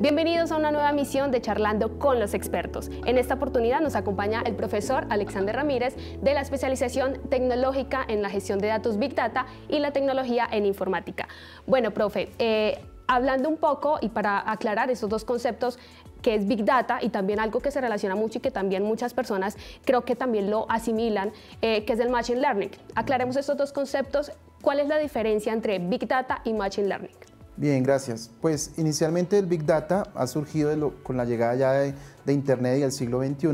Bienvenidos a una nueva misión de Charlando con los expertos. En esta oportunidad nos acompaña el profesor Alexander Ramírez de la especialización tecnológica en la gestión de datos Big Data y la tecnología en informática. Bueno, profe, eh, hablando un poco y para aclarar esos dos conceptos que es Big Data y también algo que se relaciona mucho y que también muchas personas creo que también lo asimilan, eh, que es el Machine Learning. Aclaremos estos dos conceptos. ¿Cuál es la diferencia entre Big Data y Machine Learning? Bien, gracias. Pues inicialmente el Big Data ha surgido con la llegada ya de, Internet y el siglo XXI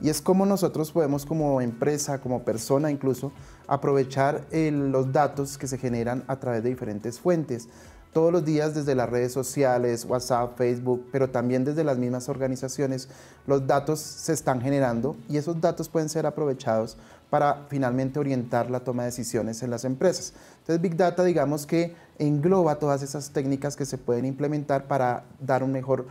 y es como nosotros podemos como empresa, como persona incluso, aprovechar los datos que se generan a través de diferentes fuentes. Todos los días desde las redes sociales, WhatsApp, Facebook, pero también desde las mismas organizaciones, los datos se están generando y esos datos pueden ser aprovechados para finalmente orientar la toma de decisiones en las empresas. Entonces Big Data digamos que engloba todas esas técnicas que se pueden implementar para dar un mejor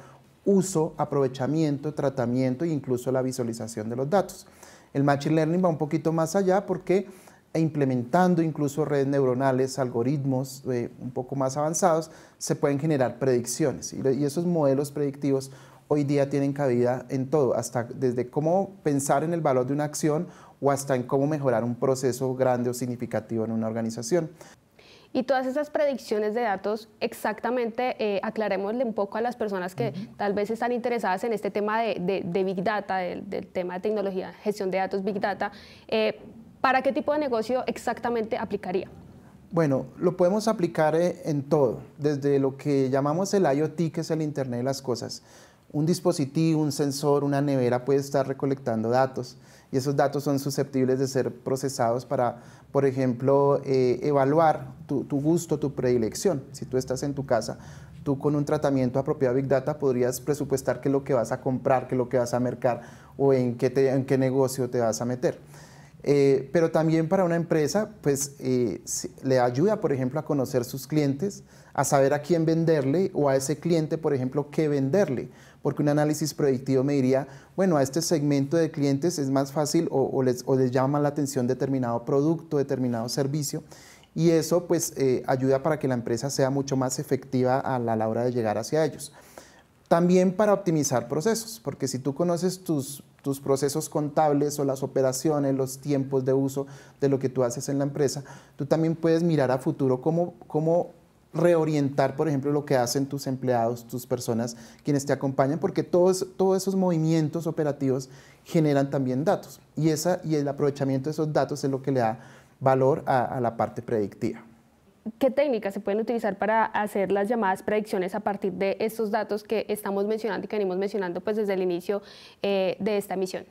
uso, aprovechamiento, tratamiento e incluso la visualización de los datos. El Machine Learning va un poquito más allá porque implementando incluso redes neuronales, algoritmos eh, un poco más avanzados, se pueden generar predicciones. Y, esos modelos predictivos hoy día tienen cabida en todo, hasta desde cómo pensar en el valor de una acción o hasta en cómo mejorar un proceso grande o significativo en una organización. Y todas esas predicciones de datos, exactamente, eh, aclarémosle un poco a las personas que tal vez están interesadas en este tema de, Big Data, del, tema de tecnología, gestión de datos, Big Data, eh, ¿para qué tipo de negocio exactamente aplicaría? Bueno, lo podemos aplicar eh, en todo, desde lo que llamamos el IoT, que es el Internet de las Cosas un dispositivo, un sensor, una nevera puede estar recolectando datos y esos datos son susceptibles de ser procesados para, por ejemplo, eh, evaluar tu, gusto, tu predilección. Si tú estás en tu casa, tú con un tratamiento apropiado de Big Data podrías presupuestar qué es lo que vas a comprar, qué es lo que vas a mercar o en qué negocio te vas a meter. Eh, pero también para una empresa, pues eh, le ayuda, por ejemplo, a conocer sus clientes, a saber a quién venderle o a ese cliente, por ejemplo, qué venderle. Porque un análisis predictivo me diría, bueno, a este segmento de clientes es más fácil o, les, llama la atención determinado producto, determinado servicio. Y eso pues eh, ayuda para que la empresa sea mucho más efectiva a la hora de llegar hacia ellos. También para optimizar procesos, porque si tú conoces tus, tus procesos contables o las operaciones, los tiempos de uso de lo que tú haces en la empresa, tú también puedes mirar a futuro cómo, reorientar, por ejemplo, lo que hacen tus empleados, tus personas, quienes te acompañan, porque todos, todos esos movimientos operativos generan también datos. Y, esa, y el aprovechamiento de esos datos es lo que le da valor a la parte predictiva. ¿Qué técnicas se pueden utilizar para hacer las llamadas predicciones a partir de estos datos que estamos mencionando y que venimos mencionando pues, desde el inicio eh, de esta misión?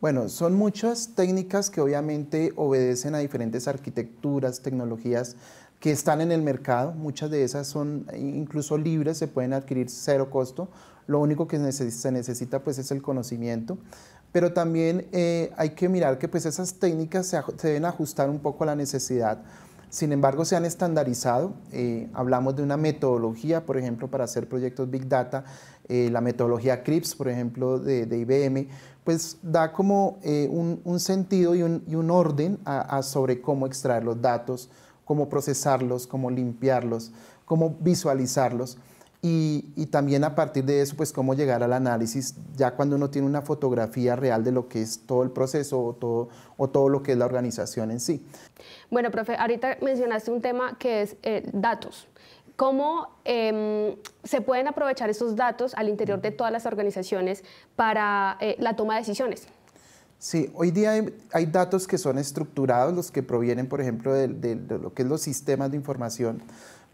Bueno, son muchas técnicas que obviamente obedecen a diferentes arquitecturas, tecnologías que están en el mercado. Muchas de esas son incluso libres, se pueden adquirir cero costo. Lo único que se necesita pues, es el conocimiento pero también eh, hay que mirar que pues esas técnicas se, se, deben ajustar un poco a la necesidad sin embargo, se han estandarizado. Eh, hablamos de una metodología, por ejemplo, para hacer proyectos Big Data, eh, la metodología CRIPS, por ejemplo, de, IBM, pues da como eh, un, sentido y un, orden sobre cómo extraer los datos, cómo procesarlos, cómo limpiarlos, cómo visualizarlos. Y, también a partir de eso, pues cómo llegar al análisis, ya cuando uno tiene una fotografía real de lo que es todo el proceso o todo, o todo lo que es la organización en sí. Bueno, profe, ahorita mencionaste un tema que es eh, datos. ¿Cómo em, se pueden aprovechar esos datos al interior de todas las organizaciones para eh, la toma de decisiones? Sí, hoy día hay, datos que son estructurados, los que provienen, por ejemplo, de, de lo que es los sistemas de información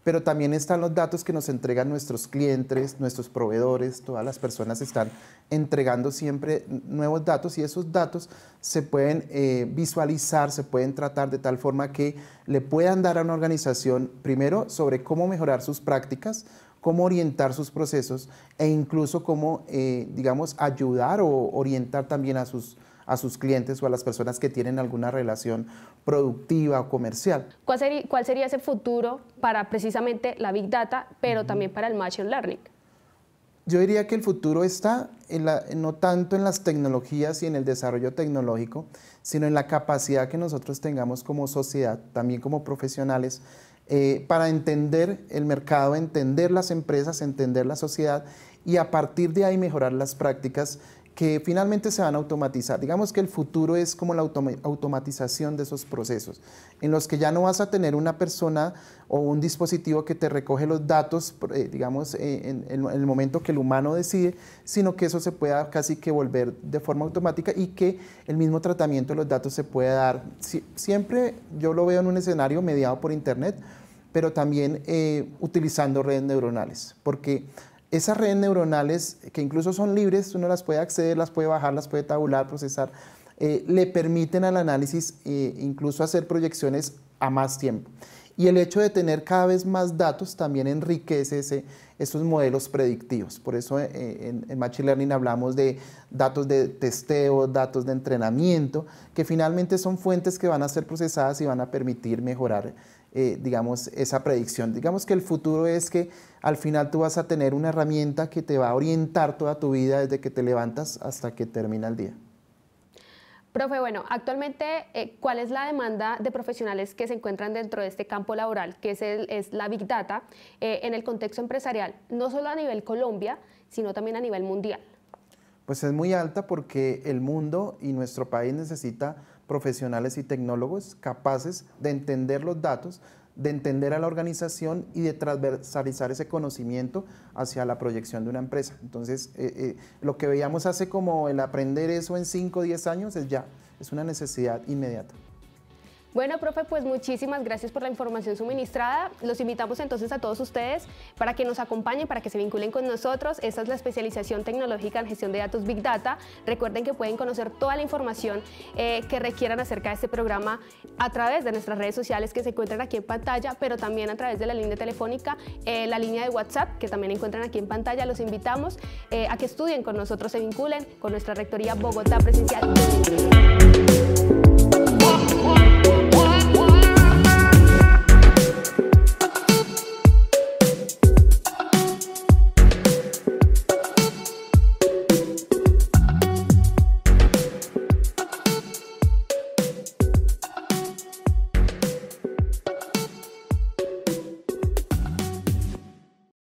pero también están los datos que nos entregan nuestros clientes, nuestros proveedores, todas las personas están entregando siempre nuevos datos y esos datos se pueden eh, visualizar, se pueden tratar de tal forma que le puedan dar a una organización, primero, sobre cómo mejorar sus prácticas, cómo orientar sus procesos e incluso cómo, eh, digamos, ayudar o orientar también a sus a sus clientes o a las personas que tienen alguna relación productiva o comercial. ¿Cuál sería, ese futuro para precisamente la Big Data, pero también para el Machine Learning? Yo diría que el futuro está no tanto en las tecnologías y en el desarrollo tecnológico, sino en la capacidad que nosotros tengamos como sociedad, también como profesionales, eh, para entender el mercado, entender las empresas, entender la sociedad y a partir de ahí mejorar las prácticas que finalmente se van a automatizar. Digamos que el futuro es como la automatización de esos procesos, en los que ya no vas a tener una persona o un dispositivo que te recoge los datos, eh, digamos, eh, en, el momento que el humano decide, sino que eso se pueda casi que volver de forma automática y que el mismo tratamiento de los datos se pueda dar. siempre yo lo veo en un escenario mediado por Internet, pero también eh, utilizando redes neuronales, porque esas redes neuronales, que incluso son libres, uno las puede acceder, las puede bajar, las puede tabular, procesar, eh, le permiten al análisis eh, incluso hacer proyecciones a más tiempo. Y el hecho de tener cada vez más datos también enriquece ese, esos modelos predictivos. Por eso eh, en, en, Machine Learning hablamos de datos de testeo, datos de entrenamiento, que finalmente son fuentes que van a ser procesadas y van a permitir mejorar eh, digamos, esa predicción. Digamos que el futuro es que al final tú vas a tener una herramienta que te va a orientar toda tu vida desde que te levantas hasta que termina el día. Profe, bueno, actualmente, eh, ¿cuál es la demanda de profesionales que se encuentran dentro de este campo laboral, que es, es la Big Data, eh, en el contexto empresarial, no solo a nivel Colombia, sino también a nivel mundial? Pues es muy alta porque el mundo y nuestro país necesita profesionales y tecnólogos capaces de entender los datos, de entender a la organización y de transversalizar ese conocimiento hacia la proyección de una empresa. Entonces, eh, eh, lo que veíamos hace como el aprender eso en 5 o 10 años es ya, es una necesidad inmediata. Bueno, profe, pues muchísimas gracias por la información suministrada. Los invitamos entonces a todos ustedes para que nos acompañen, para que se vinculen con nosotros. Esta es la especialización tecnológica en gestión de datos Big Data. Recuerden que pueden conocer toda la información eh, que requieran acerca de este programa a través de nuestras redes sociales que se encuentran aquí en pantalla, pero también a través de la línea telefónica, eh, la línea de WhatsApp que también encuentran aquí en pantalla. Los invitamos eh, a que estudien con nosotros, se vinculen con nuestra Rectoría Bogotá Presencial.